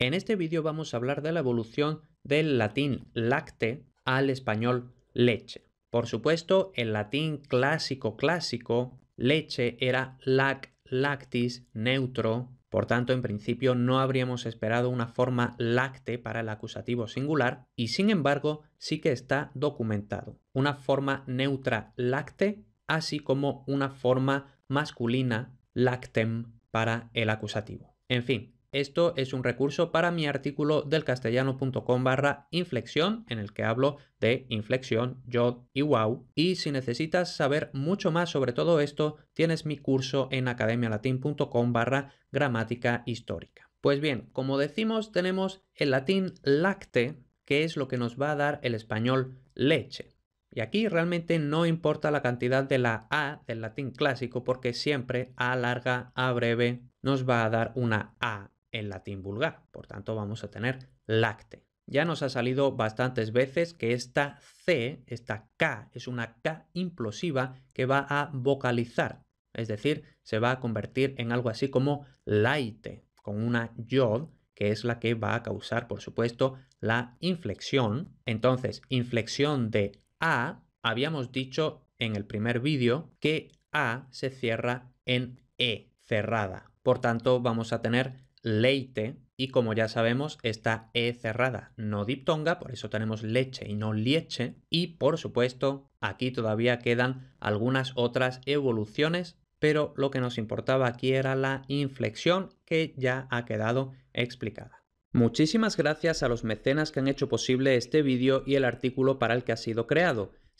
En este vídeo vamos a hablar de la evolución del latín lacte al español leche. Por supuesto, el latín clásico clásico, leche era lac lactis, neutro, por tanto, en principio no habríamos esperado una forma lacte para el acusativo singular y sin embargo sí que está documentado. Una forma neutra lacte, así como una forma masculina lactem para el acusativo. En fin, esto es un recurso para mi artículo del castellano.com barra inflexión, en el que hablo de inflexión, yod y wow. Y si necesitas saber mucho más sobre todo esto, tienes mi curso en academialatin.com barra gramática histórica. Pues bien, como decimos, tenemos el latín lacte, que es lo que nos va a dar el español leche. Y aquí realmente no importa la cantidad de la A del latín clásico porque siempre A larga, A breve nos va a dar una A en latín vulgar. Por tanto, vamos a tener lacte. Ya nos ha salido bastantes veces que esta C, esta K, es una K implosiva que va a vocalizar. Es decir, se va a convertir en algo así como laite, con una yod, que es la que va a causar, por supuesto, la inflexión. Entonces, inflexión de A, habíamos dicho en el primer vídeo que A se cierra en E, cerrada. Por tanto, vamos a tener leite, y como ya sabemos, está E cerrada no diptonga, por eso tenemos leche y no lieche. Y por supuesto, aquí todavía quedan algunas otras evoluciones, pero lo que nos importaba aquí era la inflexión que ya ha quedado explicada. Muchísimas gracias a los mecenas que han hecho posible este vídeo y el artículo para el que ha sido creado.